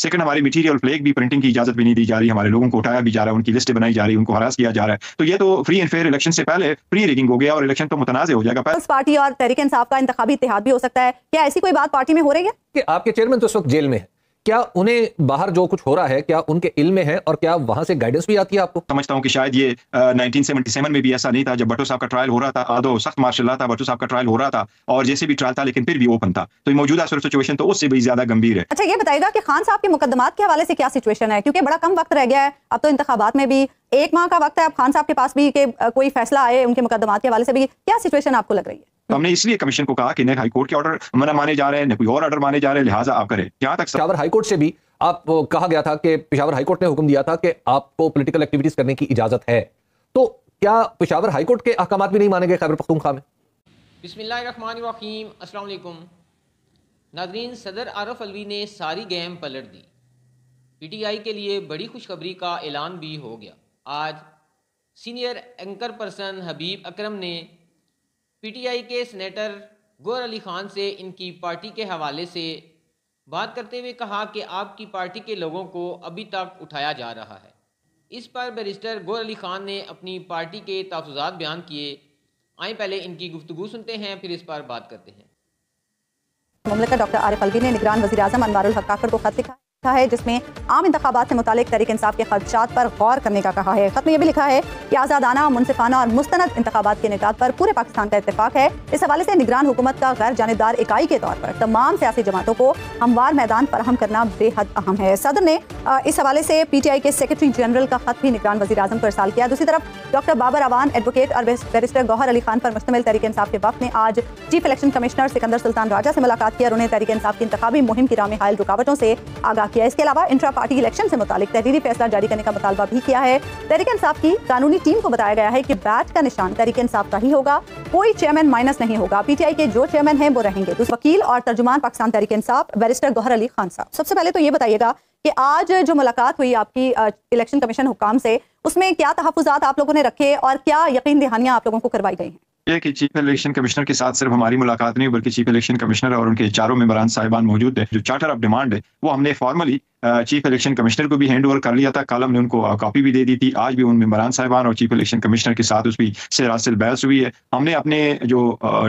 Second हमारी material flag भी printing की इजाजत भी नहीं दी जा रही हमारे लोगों को उठाया भी जा रहा है उनकी लिस्ट बनाई जा रही है उनको हरास किया जा रहा है तो ये तो फ्री एंड फेयर इलेक्शन से पहले प्री रिगिंग हो गया और इलेक्शन तो मुतनाज हो जाएगा पीपल्स पार्टी और तहरीक इंसाफ का इंतजाम भी हो सकता है क्या ऐसी कोई बात पार्टी में हो रही है कि आपके चेयरमैन तो उस वक्त जेल में है क्या उन्हें बाहर जो कुछ हो रहा है क्या उनके इल में है और क्या वहां से गाइडेंस भी आती है आपको समझता हूँ कि शायद ये नाइनटीन 1977 में भी ऐसा नहीं था जब भट्टो साहब का ट्रायल हो रहा था आदो सख्त मार्शल था भट्टो साहब का ट्रायल हो रहा था और जैसे भी ट्रायल था लेकिन फिर भी ओपन था तो मौजूदा सिचुएशन तो उससे भी ज्यादा गंभीर है अच्छा ये बताएगा कि खान साहब के मुकदमा के हवाले से क्या सिचुएशन है क्योंकि बड़ा कम वक्त रह गया है अब तो इंतबात में भी एक माह का वक्त है अब खान साहब के पास भी कोई फैसला आए उनके मुकदमात के हवाले से भी क्या सिचुएशन आपको लग रही है तो हमने इसलिए कमीशन को कहा कि नहीं हाईकोर्ट के ऑर्डर मना माने जा रहे हैं न कोई और ऑर्डर माने जा रहे हैं लिहाजा आप करें जहां तक पिशावर हाईकोर्ट से भी आप कहा गया था कि पिशावर हाईकोर्ट ने हुक्म दिया था कि आपको पोलिटिकल एक्टिविटीज करने की इजाजत है तो क्या पिशावर हाईकोर्ट के अहकाम भी नहीं माने गए खैबर पख्तूनखा में बसमीम असलकुम नादरीन सदर आरफ अलवी ने सारी गेम पलट दी पीटीआई के लिए बड़ी खुशखबरी का ऐलान भी हो गया आज senior anchor person Habib Akram ने पीटीआई के सेनेटर गौर अली खान से इनकी पार्टी के हवाले से बात करते हुए कहा कि आपकी पार्टी के लोगों को अभी तक उठाया जा रहा है इस पर बैरिस्टर गौर अली खान ने अपनी पार्टी के तहफात बयान किए आए पहले इनकी गुफ्तु सुनते हैं फिर इस पर बात करते हैं डॉक्टर आरिफ अलवी ने निगरान वजी अजम अनवारुल को खत लिखा रखा है जिसमें आम इंतबात से मुतल तरीक इंसाफ के खदशात पर गौर करने का कहा है खत में यह भी लिखा है कि आज़ादाना मुनफाना और मुस्तंद इंतबात के निकात पर पूरे पाकिस्तान का इतफाक़ है इस हवाले से निगरान हुकूमत का गैर जानदार इकाई के तौर पर तमाम सियासी जमातों को हमवार मैदान फराहम करना बेहद अहम है सदर ने इस हवाले से पी टी आई के सेक्रेटरी जनरल का खत भी निगरान वजी अजम को अरसाल किया दूसरी तरफ डॉक्टर बाबर अवान एडवोकेट और बैरिस्टर गौहर अली खान पर मुश्तमिल तरीक इंसाफ के वक्त ने आज chief election commissioner Sikandar Sultan Raja से मुलाकात किया और उन्हें तरीके इंसाफ की इंतबी मुहिम की राम हायल रुकावटों से आगाह किया इसके अलावा इंट्रा पार्टी इलेक्शन से मुतालिक तहरीरी फैसला जारी करने का मुतालबा भी किया है तहरीक इंसाफ की कानूनी टीम को बताया गया है कि बैच का निशान तहरीक इंसाफ का ही होगा कोई चेयरमैन माइनस नहीं होगा पीटीआई के जो चेयरमैन हैं वो रहेंगे तो वकील और तर्जुमान पाकिस्तान तहरीक इंसाफ बैरिस्टर गौहर अली खान साहब सबसे पहले तो ये बताइएगा कि आज जो मुलाकात हुई आपकी इलेक्शन कमीशन हुकाम से उसमें क्या तहफात आप लोगों ने रखे और क्या यकीन दहानियाँ आप लोगों को करवाई गई हैं यह कि चीफ इलेक्शन कमिश्नर के साथ सिर्फ हमारी मुलाकात नहीं बल्कि चीफ इलेक्शन कमिश्नर और उनके चारों मेबरान साहिबान मौजूद है जो चार्टर ऑफ डिमांड है वो हमने फॉर्मली चीफ इलेक्शन कमिश्नर को भी हैंड ओवर कर लिया था कल हमने उनको कॉपी भी दे दी थी आज भी उन मेबरान साहिबान और चीफ इलेक्शन कमिश्नर के साथ उसकी सरासिल बहस हुई है हमने अपने जो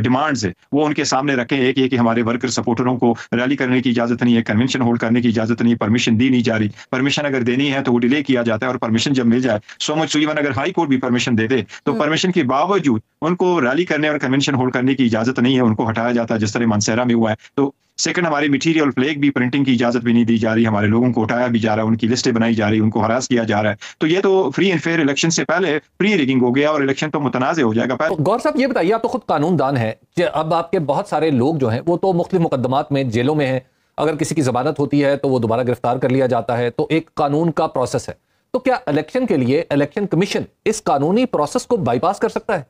डिमांड्स है वो उनके सामने रखे एक ये कि हमारे वर्कर सपोर्टरों को रैली करने की इजाजत नहीं है कन्वेंशन होल्ड करने की इजाजत नहीं परमिशन दी नहीं जा रही परमिशन अगर देनी है तो वो डिले किया जाता है और परमिशन जब मिल जाए सो मच सुलीवन अगर हाई कोर्ट भी परमिशन दे दे तो परमिशन हम्म। के बावजूद उनको रैली करने और कन्वेंशन होल्ड करने की इजाजत नहीं है उनको हटाया जाता है जिस तरह मानसहरा में हुआ है तो सेकंड हमारे मटेरियल फ्लैग भी प्रिंटिंग की इजाजत भी नहीं दी जा रही हमारे लोगों को हटाया भी जा रहा है उनकी लिस्टें बनाई जा रही उनको हरास किया जा रहा है तो ये तो फ्री एंड फेयर इलेक्शन से पहले प्री रिगिंग हो गया और इलेक्शन तो मुतनाज़ हो जाएगा तो गौर साहब ये बताइए आप तो खुद कानून दान है अब आपके बहुत सारे लोग जो है वो तो मुख्तु मुकदमात में जेलों में है अगर किसी की जमानत होती है तो वो दोबारा गिरफ्तार कर लिया जाता है तो एक कानून का प्रोसेस है तो क्या इलेक्शन के लिए इलेक्शन कमीशन इस कानूनी प्रोसेस को बाईपास कर सकता है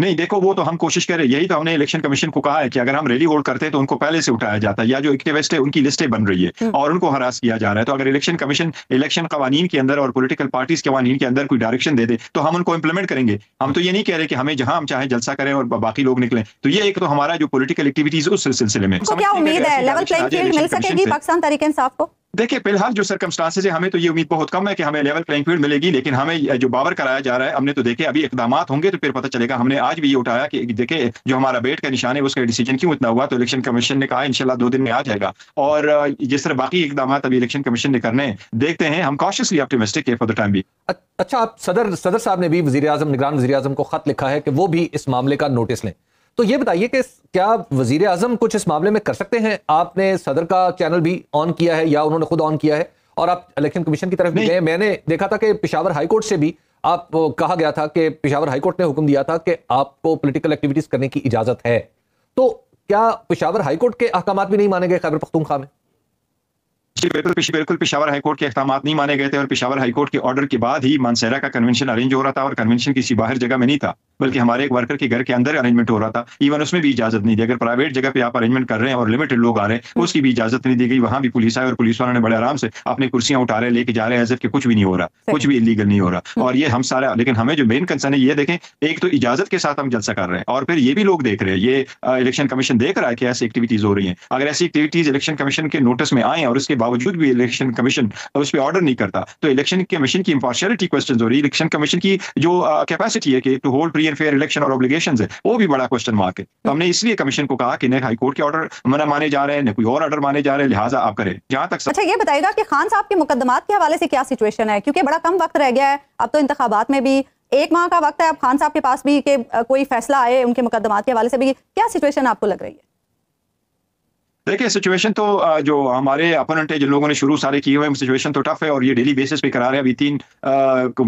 नहीं देखो वो तो हम कोशिश कर रहे यही तो हमने इलेक्शन कमीशन को कहा है कि अगर हम रैली होल्ड करते हैं तो उनको पहले से उठाया जाता है या जो एक्टिविस्ट है उनकी लिस्टें बन रही है हम्म। और उनको हरास किया जा रहा है तो अगर इलेक्शन कमीशन इलेक्शन कवानीन के अंदर और पोलिटिकल पार्टीज कवानीन के अंदर कोई डायरेक्शन दे दे तो हम उनको इंप्लीमेंट करेंगे हम तो ये नहीं कह रहे कि हमें जहां हम चाहे जलसा करें और बाकी लोग निकलें तो ये एक तो हमारा जो पोलिटिकल एक्टिविटीज उस सिलसिले में क्या उम्मीद है लेवल प्लेइंग फील्ड मिल सकेगी पाकिस्तान तरीके इंसाफ को देखिए फिलहाल जो सरकमस्टांसेज है हमें तो ये उम्मीद बहुत कम है कि हमें लेवल प्लेइंग फील्ड मिलेगी लेकिन हमें जो बाबर कराया जा रहा है हमने तो देखे अभी इकदाम होंगे तो फिर पता चलेगा हमने आज भी ये उठाया कि देखे जो हमारा बेट का निशान है उसका डिसीजन क्यों इतना हुआ तो इलेक्शन कमीशन ने कहा इनशाला दो दिन में आ जाएगा और जिस तरह बाकी इकदाम अभी इलेक्शन कमीशन ने करने देखते हैं हम कॉशियसली ऑप्टोमिस्टिक है फॉर द टाइम भी अच्छा आप सदर सदर साहब ने भी वजी निगरान वजी को खत लिखा है कि वो भी इस मामले का नोटिस लें तो ये बताइए कि क्या वजीर आजम कुछ इस मामले में कर सकते हैं आपने सदर का चैनल भी ऑन किया है या उन्होंने खुद ऑन किया है और आप इलेक्शन कमीशन की तरफ भी गए मैंने देखा था कि पिशावर हाईकोर्ट से भी आप कहा गया था कि पिशावर हाईकोर्ट ने हुक्म दिया था कि आपको पोलिटिकल एक्टिविटीज करने की इजाजत है तो क्या पिशावर हाईकोर्ट के अहकाम भी नहीं माने गए खैबर पख्तूनखा में बिल्कुल बिल्कुल पिशावर हाईकोर्ट के अहकाम नहीं माने गए थे और पिशावर हाईकोर्ट के ऑर्डर के बाद ही मानसेरा का कन्वेंशन अरेंज हो रहा था और कन्वेंशन किसी बाहर जगह में नहीं था बल्कि हमारे एक वर्कर के घर के अंदर अरेंजमेंट हो रहा था इवन उसमें भी इजाजत नहीं दी अगर प्राइवेट जगह पे आप अरेंजमेंट कर रहे हैं और लिमिटेड लोग आ रहे हैं उसकी भी इजाजत नहीं दी गई वहां भी पुलिस आए और पुलिस वालों ने बड़े आराम से अपनी कुर्सियां उठा रहे लेके जा रहे हैं एज के कुछ भी नहीं हो रहा कुछ भी इलीगल नहीं हो रहा हम्म। और ये हम सारा लेकिन हमें जो मेन कंसर्न है ये देखें एक तो इजाजत के साथ हम जलसा कर रहे हैं और फिर ये भी लोग देख रहे हैं ये इलेक्शन कमीशन देख रहा है कि ऐसी एक्टिविटीज हो रही है अगर ऐसी एक्टिविटीज इलेक्शन कमीशन के नोटिस में आए और उसके बाद बावजूद भी इलेक्शन कमीशन उस पर ऑर्डर नहीं करता तो इलेक्शन कमीशन की इम्पार्शलिटी क्वेश्चन हो रही इलेक्शन कमीशन की जो कैपेसिटी है कि to hold free and fair election और ऑब्लिगेशन है वो भी बड़ा क्वेश्चन मार्क है तो हमने इसलिए कमीशन को कहा कि न हाईकोर्ट के ऑर्डर मना माने जा रहे हैं न कोई और ऑर्डर माने जा रहे हैं लिहाजा आप करें जहां तक अच्छा ये बताएगा कि खान साहब के मुकदमात के हवाले से क्या सिचुएशन है क्योंकि बड़ा कम वक्त रह गया है अब तो इंतबात में भी एक माह का वक्त है अब खान साहब के पास भी के कोई फैसला आए उनके मुकदमात के हवाले से भी क्या सिचुएशन आपको लग रही है देखिए सिचुएशन तो जो हमारे अपोनेंट है जिन लोगों ने शुरू सारे किए हुए सिचुएशन तो टफ है और ये डेली बेसिस पे करा रहे हैं अभी तीन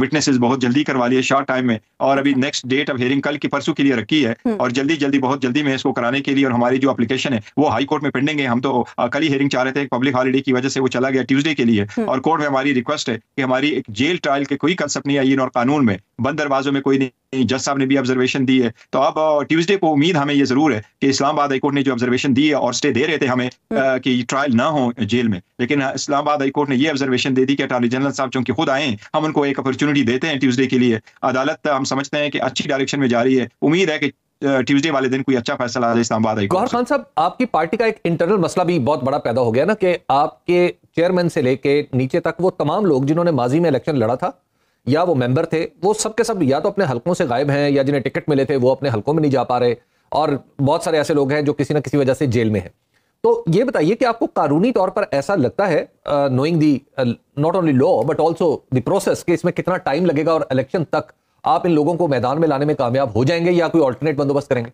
विटनेसेस बहुत जल्दी करवा लिए शॉर्ट टाइम में और अभी नेक्स्ट हम्म। डेट अब हेयरिंग कल की परसों के लिए रखी है हम्म। और जल्दी जल्दी बहुत जल्दी में इसको कराने के लिए और हमारी जो अप्लीकेशन है वो हाई कोर्ट में पेंडिंग है हम तो कल ही हेयरिंग चाह रहे थे पब्लिक हॉलीडे की वजह से वो चला गया ट्यूजडे के लिए हम्म। और कोर्ट में हमारी रिक्वेस्ट है कि हमारी एक जेल ट्रायल के कोई कंसेप्ट नहीं आई इन और कानून में बंद दरवाजों में कोई नहीं जज साहब ने भी ऑब्जर्वेशन दी है तो अब ट्यूजडे को उम्मीद हमें ये जरूर है कि इस्लामाबाद हाईकोर्ट ने जो ऑब्जर्वेशन दी है और स्टे दे रहे थे हमें हम्म। कि ट्रायल ना हो जेल में लेकिन इस्लामाबाद हाईकोर्ट ने ये ऑब्जर्वेशन दे दी कि अटॉर्नी जनरल साहब चूंकि खुद आए हम उनको एक अपॉर्चुनिटी देते हैं ट्यूजडे के लिए अदालत हम समझते हैं कि अच्छी डायरेक्शन में जा रही है उम्मीद है कि ट्यूजडे वाले दिन कोई अच्छा फैसला आ इस्लामाबाद हाईकोर्ट गौहर खान साहब आपकी पार्टी का एक इंटरनल मसला भी बहुत बड़ा पैदा हो गया ना कि आपके चेयरमैन से लेके नीचे तक वो तमाम लोग जिन्होंने माजी में इलेक्शन लड़ा था या वो मेंबर थे वो सब के सब या तो अपने हलकों से गायब हैं या जिन्हें टिकट मिले थे वो अपने हलकों में नहीं जा पा रहे और बहुत सारे ऐसे लोग हैं जो किसी ना किसी वजह से जेल में हैं तो ये बताइए कि आपको कानूनी तौर पर ऐसा लगता है knowing the not only law but also the process कि इसमें कितना टाइम लगेगा और इलेक्शन तक आप इन लोगों को मैदान में लाने में कामयाब हो जाएंगे या कोई ऑल्टरनेट बंदोबस्त करेंगे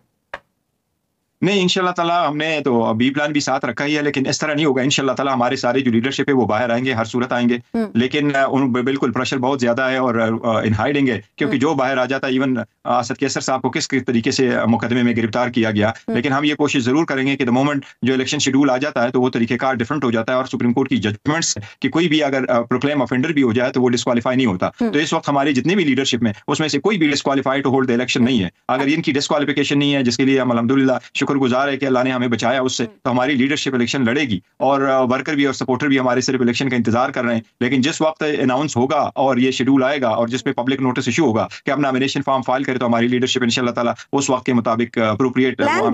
नहीं इनशाला तला हमने तो बी प्लान भी साथ रखा ही है लेकिन इस तरह नहीं होगा इनशाला तला हमारे सारे जो लीडरशिप है वो बाहर आएंगे हर सूरत आएंगे हम्म। लेकिन उन बिल्कुल प्रेशर बहुत ज्यादा है और इन हाइडिंग है क्योंकि हम्म। जो बाहर आ जाता है इवन आसद केसर साहब को किस तरीके से मुकदमे में गिरफ्तार किया गया हम्म। लेकिन हम ये कोशिश जरूर करेंगे कि द मोमेंट जो इलेक्शन शेड्यूल आ जाता है तो वो तरीकेकार डिफरेंट हो जाता है और सुप्रीम कोर्ट की जजमेंट्स कि कोई भी अगर प्रोक्लेम ऑफेंडर भी हो जाए तो वो डिस्कालीफाई नहीं होता तो इस वक्त हमारी जितनी भी लीडरशिप में उसमें से कोई भी disqualify to hold the election नहीं है अगर इनकी डिस्कालीफिकेशन नहीं है जिसके लिए हम अलहमदुल्ला गुजार है कि अल्लाह ने हमें बचाया उससे हम्म। तो हमारी लीडरशिप इलेक्शन लड़ेगी और वर्कर uh, भी और सपोर्टर भी हमारे सिर्फ इलेक्शन का इंतजार कर रहे हैं लेकिन जिस वक्त अनाउंस होगा और ये शेड्यूल आएगा और जिसपे पब्लिक नोटिस इशू होगा कि हम नामिनेशन फॉर्म फाइल करें तो हमारी लीडरशिप इन ताला उस वक्त के मुताबिक अप्रोप्रिएट uh, uh,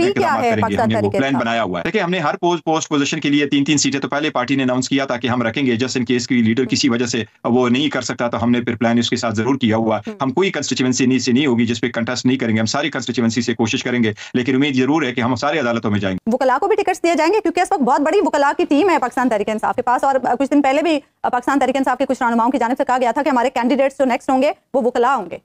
प्लान बनाया हुआ है देखिए हमने हर पोस्ट पोस्ट पोजिशन के लिए तीन तीन सीटें तो पहले पार्टी ने अनाउंस किया था कि हम रखेंगे जस्ट इन केस की लीडर किसी वजह से वो नहीं कर सकता तो हमने फिर प्लान उसके साथ जरूर किया हुआ हम्म। हम कोई कंस्टिट्यूएंसी नहीं से नहीं होगी जिसपे कंटेस्ट नहीं करेंगे हम सारी कंस्टिट्यूएंसी से कोशिश करेंगे लेकिन उम्मीद जरूर है कि हम सारी अदालतों में जाएंगे वकला को भी टिकट दिए जाएंगे क्योंकि इस वक्त बहुत बड़ी वकला की टीम है पाकिस्तान तरीके इंसाफ के पास और कुछ दिन पहले भी पाकिस्तान तरीके इंसाफ के कुछ रहनुमाओं की जानब से कहा गया था कि हमारे कैंडिडेट्स जो नेक्स्ट होंगे वो वकला होंगे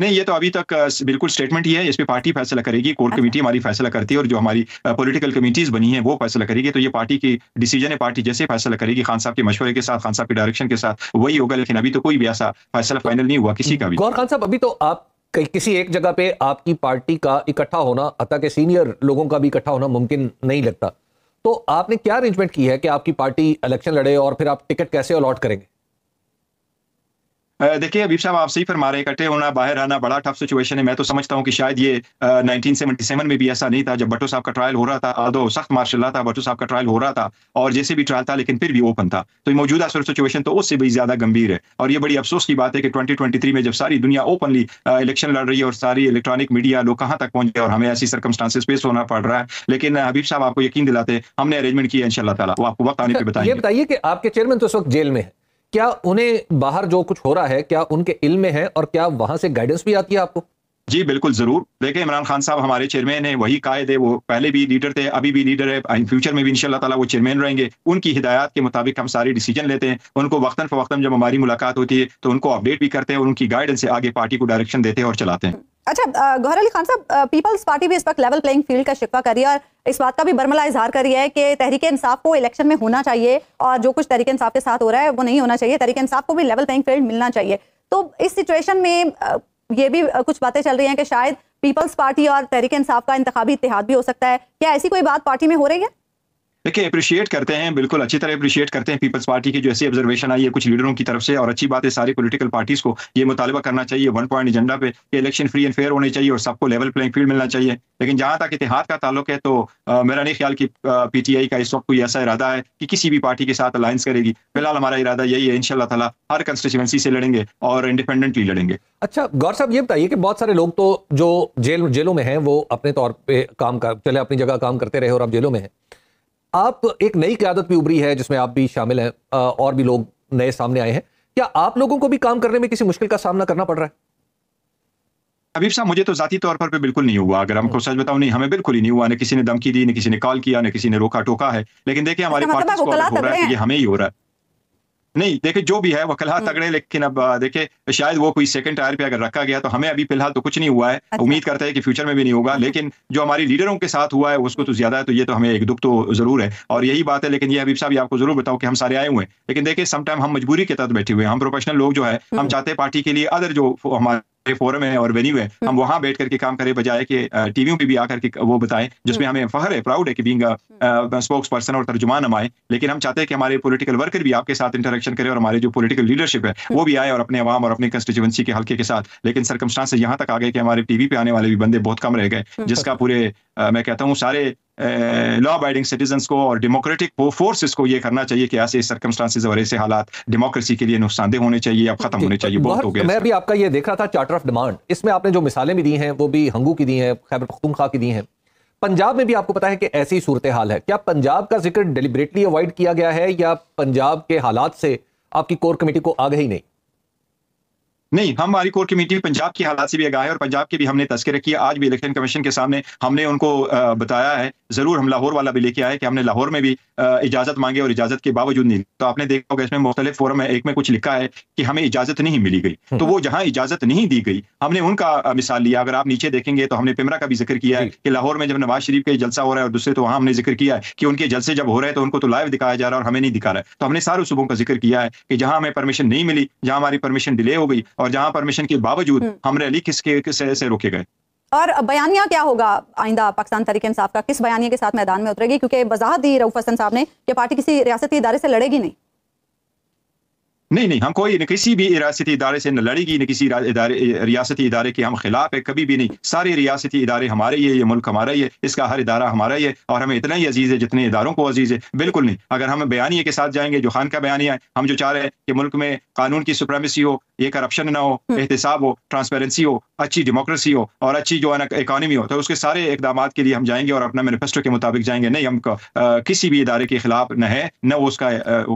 नहीं ये तो अभी तक बिल्कुल स्टेटमेंट ही है इस पर पार्टी फैसला करेगी कोर कमेटी अच्छा। हमारी फैसला करती है और जो हमारी पॉलिटिकल कमेटीज बनी है वो फैसला करेगी तो ये पार्टी की डिसीजन है पार्टी जैसे फैसला करेगी खान साहब के मशवरे के साथ खान साहब के डायरेक्शन के साथ वही होगा लेकिन अभी तो कोई भी ऐसा फैसला फाइनल नहीं हुआ किसी का भी गौर खान साहब अभी तो आप कि, किसी एक जगह पे आपकी पार्टी का इकट्ठा होना अतः के सीनियर लोगों का भी इकट्ठा होना मुमकिन नहीं लगता तो आपने क्या अरेंजमेंट की है कि आपकी पार्टी इलेक्शन लड़े और फिर आप टिकट कैसे अलॉट करेंगे देखिए अभी साहब आप सही फरमा रहे इकट्ठे होना बाहर आना बड़ा टफ सिचुएशन है मैं तो समझता हूँ कि शायद ये नाइनटीन सेवन में भी ऐसा नहीं था जब भट्टो साहब का ट्रायल हो रहा था आदो सख्त मार्शल था भट्टो साहब का ट्रायल हो रहा था और जैसे भी ट्रायल था लेकिन फिर भी ओपन था तो मौजूदा सिचुएशन तो उससे भी ज्यादा गंभीर है और ये बड़ी अफसोस की बात है कि ट्वेंटी में जब सारी दुनिया ओपनली इलेक्शन लड़ रही है और सारी इलेक्ट्रॉनिक मीडिया लोग कहाँ तक पहुंचे और हमें ऐसी सर्कमस्टांसिस फेस होना पड़ रहा है लेकिन हबीब साहब आपको यकीन दिलाते हमने अरेंजमेंट किया इन आपको वक्त आने पर अच्छा, बताइए बताइए कि आपके चेयरमैन तो उस वक्त जेल में है क्या उन्हें बाहर जो कुछ हो रहा है क्या उनके इल में है और क्या वहां से गाइडेंस भी आती है आपको जी बिल्कुल जरूर देखिए इमरान खान साहब हमारे चेयरमैन है वही कायद है वो पहले भी लीडर थे अभी भी लीडर है इन फ्यूचर में भी इनशाला ताला वो चेयरमैन रहेंगे उनकी हिदायत के मुताबिक हम सारी डिसीजन लेते हैं उनको वक्ता फवक्ता जब हमारी मुलाकात होती है तो उनको अपडेट भी करते हैं और उनकी गाइडेंस से आगे पार्टी को डायरेक्शन देते हैं और चलाते हैं अच्छा गौहर अली खान साहब पीपल्स पार्टी भी इस वक्त लेवल प्लेइंग फील्ड का शिकवा करिए है और इस बात का भी बर्मला इजहार रही है कि तहरीक इंसाफ को इलेक्शन में होना चाहिए और जो कुछ तहरीक इंसाफ के साथ हो रहा है वो नहीं होना चाहिए तहरीक इंसाफ को भी लेवल प्लेइंग फील्ड मिलना चाहिए तो इस सिचुएशन में ये भी कुछ बातें चल रही हैं कि शायद पीपल्स पार्टी और तहरीक इंसाफ का इंतबी इतिहाद भी हो सकता है क्या ऐसी कोई बात पार्टी में हो रही है देखिए अप्रिशिएट करते हैं बिल्कुल अच्छी तरह अप्रिशिएट करते हैं पीपल्स पार्टी की जो ऐसी ऑब्जर्वेशन आई है कुछ लीडरों की तरफ से और अच्छी बात है सारी पोलिटिकल पार्टीज को ये मुतालबा करना चाहिए वन पॉइंट एजेंडा पे कि इलेक्शन फ्री एंड फेयर होने चाहिए और सबको लेवल प्लेइंग फील्ड मिलना चाहिए लेकिन जहां तक इतिहाद का ताल्लुक है तो आ, मेरा नहीं ख्याल कि पीटीआई का इस वक्त कोई ऐसा इरादा है कि किसी भी पार्टी के साथ अलायंस करेगी फिलहाल हमारा इरादा यही है इनशाला तला हर कंस्टिट्यूएंसी से लड़ेंगे और इंडिपेंडेंटली लड़ेंगे अच्छा गौर साहब ये बताइए कि बहुत सारे लोग तो जो जेल जेलों में हैं वो अपने तौर पर काम कर चले अपनी जगह काम करते रहे और अब जेलों में हैं आप एक नई क्यादत भी उभरी है जिसमें आप भी शामिल हैं और भी लोग नए सामने आए हैं क्या आप लोगों को भी काम करने में किसी मुश्किल का सामना करना पड़ रहा है अबीब साहब मुझे तो जाती तौर पर पे बिल्कुल नहीं हुआ अगर हमको हम्म। सच बताऊं नहीं हमें बिल्कुल ही नहीं हुआ ना किसी ने धमकी दी ना किसी ने कॉल किया ना किसी ने रोका टोका है लेकिन देखिए अच्छा, हमारे मतलब पार्टी को हो रहा है ये हमें ही हो रहा है नहीं देखे जो भी है वकला हम्म। तगड़े लेकिन अब देखे शायद वो कोई सेकंड टायर पे अगर रखा गया तो हमें अभी फिलहाल तो कुछ नहीं हुआ है अच्छा। उम्मीद करते हैं कि फ्यूचर में भी नहीं होगा हम्म। लेकिन जो हमारी लीडरों के साथ हुआ है उसको तो ज्यादा है तो ये तो हमें एक दुख तो जरूर है और यही बात है लेकिन ये हबीब साहब आपको जरूर बताओ कि हम सारे आए हुए हैं लेकिन देखिए समटाइम हम मजबूरी के तहत बैठे हुए हैं हम प्रोफेशनल लोग जो है हम हम्म। चाहते हैं पार्टी के लिए अदर जो हमारे फोरम है और वेन्यू है हम्म। हम वहां बैठ करके काम करें बजाय कि टीवी पे भी आकर के वो बताएं जिसमें हम्म। हमें फहर है प्राउड है कि बींग स्पोक्स पर्सन और तर्जुमान हम आए लेकिन हम चाहते हैं कि हमारे पोलिटिकल वर्कर भी आपके साथ इंटरेक्शन करें और हमारे जो पोलिटिकल लीडरशिप है हम्म। वो भी आए और अपने आवाम और अपने कंस्टिट्यूंसी के हल्के के साथ लेकिन सरकमस्टांस यहाँ तक आ गए कि हमारे टीवी पे आने वाले भी बंदे बहुत कम रह गए जिसका पूरे मैं कहता हूँ सारे लॉ अबाइडिंग सिटीजन्स को और डेमोक्रेटिक फोर्सेस को ये करना चाहिए कि ऐसे सर्कमस्टांसिस और ऐसे हालात डेमोक्रेसी के लिए नुकसानदेह होने चाहिए अब खत्म होने चाहिए बहुत हो गया मैं भी आपका ये देख रहा था चार्टर ऑफ डिमांड इसमें आपने जो मिसालें भी दी हैं वो भी हंगू की दी हैं खैबर पख्तूनखा की दी हैं पंजाब में भी आपको पता है कि ऐसी सूरत हाल है क्या पंजाब का जिक्र डिलिबरेटली अवॉइड किया गया है या पंजाब के हालात से आपकी कोर कमेटी को आगे ही नहीं नहीं हमारी कोर कमेटी पंजाब की हालात से भी आगा है और पंजाब के भी हमने तस्करे किया आज भी इलेक्शन कमीशन के सामने हमने उनको बताया है जरूर हम लाहौर वाला भी लेके आए कि हमने लाहौर में भी इजाजत मांगे और इजाजत के बावजूद नहीं तो आपने देखा होगा इसमें मुख्तलिफ फोरम है एक में कुछ लिखा है कि हमें इजाजत नहीं मिली गई हम्म। तो वो जहां इजाजत नहीं दी गई हमने उनका मिसाल लिया अगर आप नीचे देखेंगे तो हमने पिमरा का भी जिक्र किया है कि लाहौर में जब नवाज शरीफ का जलसा हो रहा है और दूसरे तो वहां हमने जिक्र किया है कि उनके जलसे जब हो रहे हैं तो उनको तो लाइव दिखाया जा रहा है और हमें नहीं दिखा रहा है तो हमने सारे सुबह का जिक्र किया है कि जहां हमें परमिशन नहीं मिली जहां हमारी परमिशन डिले हो गई और जहां परमिशन के बावजूद हम्म। हम रैली किसके से, से रोके गए और बयानिया क्या होगा आइंदा पाकिस्तान तरीके इंसाफ का किस बयानिया के साथ मैदान में उतरेगी क्योंकि वजाहत दी रऊफ हसन साहब ने कि पार्टी किसी रियासती इदारे से लड़ेगी नहीं नहीं नहीं हम कोई न किसी भी रियासती इदारे से न लड़ेगी न किसी रियाती रियासती इदारे के हम खिलाफ है कभी भी नहीं सारे रियासती इदारे हमारे ही है ये मुल्क हमारा ही है इसका हर इदारा हमारा ही है और हमें इतना ही अजीज़ है जितने इदारों को अजीज़ है बिल्कुल नहीं अगर हम बयानी के साथ जाएंगे जो खान का बयानी है हम जो चाह रहे हैं कि मुल्क में कानून की सुप्रेमेसी हो ये करप्शन ना हो हम्म। एहतसाब हो ट्रांसपेरेंसी हो अच्छी डेमोक्रेसी हो और अच्छी जो है ना इकानमी हो तो उसके सारे इकदाम के लिए हम जाएंगे और अपना मैनिफेस्टो के मुताबिक जाएंगे नहीं हम किसी भी इदारे के खिलाफ न है न उसका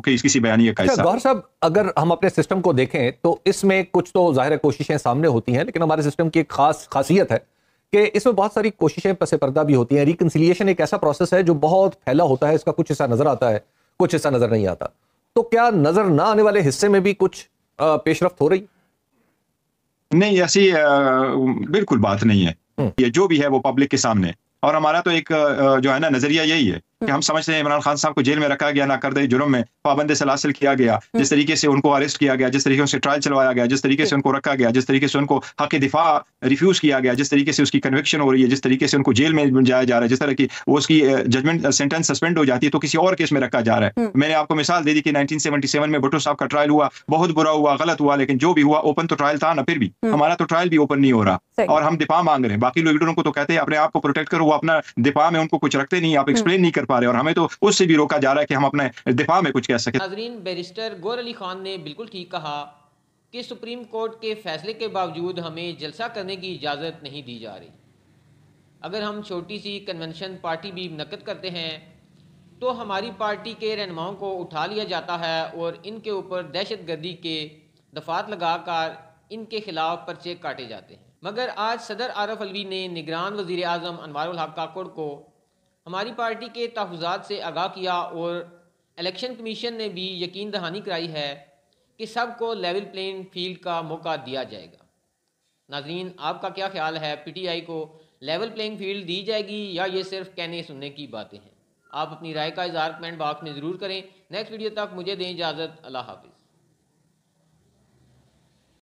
किसी बयानी का अच्छा, हिस्सा अगर हम अपने सिस्टम को देखें तो इसमें कुछ तो ज़ाहिर कोशिशें सामने होती हैं लेकिन हमारे सिस्टम की एक खास खासियत है कि इसमें बहुत सारी कोशिशें पसे पर्दा भी होती हैं रिकनसिलियेशन एक ऐसा प्रोसेस है जो बहुत फैला होता है इसका कुछ हिस्सा नज़र आता है कुछ हिस्सा नज़र नहीं आता तो क्या नज़र ना आने वाले हिस्से में भी कुछ पेशरफ्त हो रही नहीं ऐसी बिल्कुल बात नहीं है हम्म। ये जो भी है वो पब्लिक के सामने और हमारा तो एक जो है ना नज़रिया यही है कि हम समझते हैं इमरान खान साहब को जेल में रखा गया ना कर दे जुर्म में से सलासिल हम्म। किया गया जिस तरीके से उनको अरेस्ट किया गया जिस तरीके से ट्रायल चलवाया गया जिस तरीके से हम्म। उनको रखा गया जिस तरीके से उनको हक दिफा रिफ्यूज़ किया गया जिस तरीके से उसकी कन्विक्शन हो रही है जिस तरीके से उनको जेल में जाया जा रहा है जिस तरह की वो उसकी जजमेंट सेंटेंस सस्पेंड हो जाती है तो किसी और केस में रखा जा रहा है हम्म। मैंने आपको मिसाल दे दी कि नाइनटीन में भुट्टो साहब का ट्रायल हुआ बहुत बुरा हुआ गलत हुआ लेकिन जो भी हुआ ओपन तो ट्रायल था ना फिर भी हमारा तो ट्रायल भी ओपन नहीं हो रहा और हम दिफा मांग रहे हैं बाकी लोग को तो कहते हैं अपने आप को प्रोटेक्ट करो वो अपना दिफा में उनको कुछ रखते नहीं आप एक्सप्लेन नहीं कर पा रहे और हमें तो उससे भी रोका जा रहा है कि हम अपने दिफा में कुछ कह सकें नाजरीन बैरिस्टर गोर अली खान ने बिल्कुल ठीक कहा कि सुप्रीम कोर्ट के फैसले के बावजूद हमें जलसा करने की इजाज़त नहीं दी जा रही अगर हम छोटी सी कन्वेंशन पार्टी भी मनकद करते हैं तो हमारी पार्टी के रहनुमाओं को उठा लिया जाता है और इनके ऊपर दहशत गर्दी के दफात लगाकर इनके खिलाफ पर्चे काटे जाते हैं मगर आज सदर आरफ अलवी ने निगरान वजीर अजम अनवर हक काकड़ को हमारी पार्टी के तहफात से आगाह किया और इलेक्शन कमीशन ने भी यकीन दहानी कराई है कि सबको लेवल प्लेन फील्ड का मौका दिया जाएगा नाजरीन आपका क्या ख्याल है पीटीआई को लेवल प्लेइंग फील्ड दी जाएगी या ये सिर्फ कहने सुनने की बातें हैं आप अपनी राय का इजहार कमेंट बॉक्स में ज़रूर करें नेक्स्ट वीडियो तक मुझे दें इजाज़त अल्लाह हाफिज़